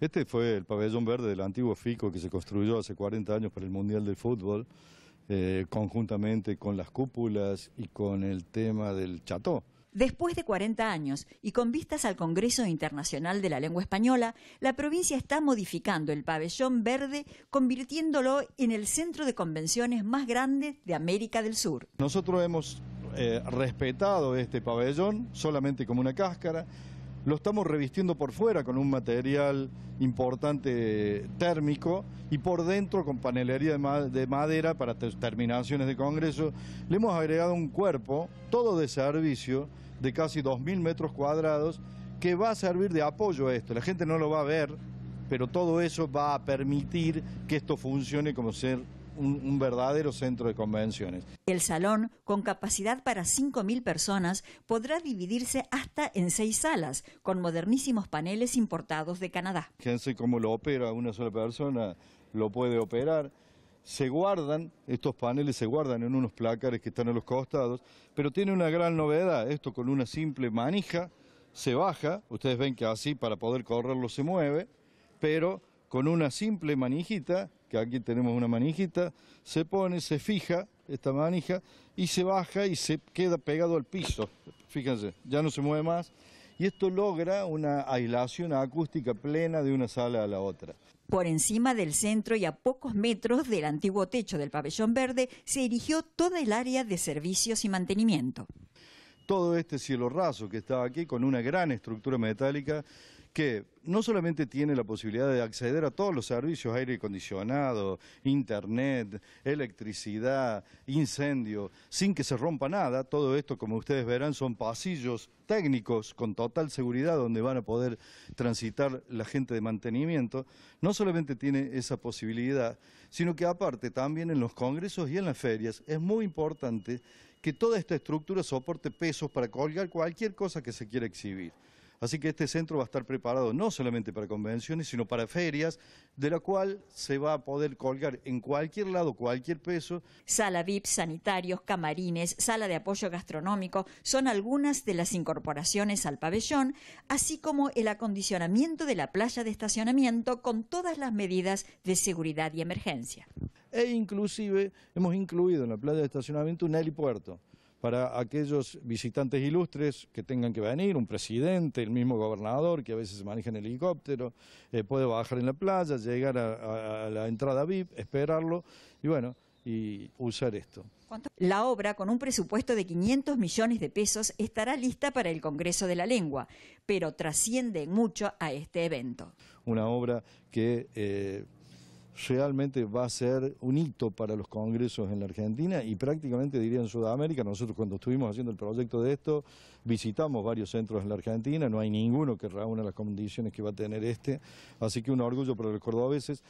Este fue el pabellón verde del antiguo FICO que se construyó hace 40 años para el Mundial de Fútbol, eh, conjuntamente con las cúpulas y con el tema del cható. Después de 40 años y con vistas al Congreso Internacional de la Lengua Española, la provincia está modificando el pabellón verde, convirtiéndolo en el centro de convenciones más grande de América del Sur. Nosotros hemos eh, respetado este pabellón solamente como una cáscara lo estamos revistiendo por fuera con un material importante térmico y por dentro con panelería de madera para terminaciones de congreso. Le hemos agregado un cuerpo, todo de servicio, de casi 2.000 metros cuadrados, que va a servir de apoyo a esto. La gente no lo va a ver, pero todo eso va a permitir que esto funcione como ser un, verdadero centro de convenciones. El salón, con capacidad para 5.000 personas, podrá dividirse hasta en seis salas, con modernísimos paneles importados de Canadá. Fíjense cómo lo opera una sola persona, lo puede operar se guardan, estos paneles se guardan en unos placares que están a los costados, pero tiene una gran novedad, esto con una simple manija se baja, ustedes ven que así para poder correrlo se mueve, pero con una simple manijita, que aquí tenemos una manijita, se pone, se fija esta manija y se baja y se queda pegado al piso. Fíjense, ya no se mueve más. Y esto logra una aislación acústica plena de una sala a la otra. Por encima del centro y a pocos metros del antiguo techo del pabellón verde se erigió toda el área de servicios y mantenimiento. Todo este cielo raso que estaba aquí con una gran estructura metálica que no solamente tiene la posibilidad de acceder a todos los servicios, aire acondicionado, internet, electricidad, incendio, sin que se rompa nada, todo esto como ustedes verán son pasillos técnicos con total seguridad donde van a poder transitar la gente de mantenimiento, no solamente tiene esa posibilidad, sino que aparte también en los congresos y en las ferias es muy importante que toda esta estructura soporte pesos para colgar cualquier cosa que se quiera exhibir. Así que este centro va a estar preparado no solamente para convenciones, sino para ferias, de la cual se va a poder colgar en cualquier lado, cualquier peso. Sala VIP, sanitarios, camarines, sala de apoyo gastronómico son algunas de las incorporaciones al pabellón, así como el acondicionamiento de la playa de estacionamiento con todas las medidas de seguridad y emergencia. E inclusive hemos incluido en la playa de estacionamiento un helipuerto para aquellos visitantes ilustres que tengan que venir, un presidente, el mismo gobernador que a veces se maneja en helicóptero, eh, puede bajar en la playa, llegar a, la entrada VIP, esperarlo y bueno, y usar esto. La obra, con un presupuesto de 500 millones de pesos, estará lista para el Congreso de la Lengua, pero trasciende mucho a este evento. Una obra que eh, realmente va a ser un hito para los congresos en la Argentina y prácticamente diría en Sudamérica. Nosotros cuando estuvimos haciendo el proyecto de esto, visitamos varios centros en la Argentina, no hay ninguno que reúna las condiciones que va a tener este, así que un orgullo para a veces.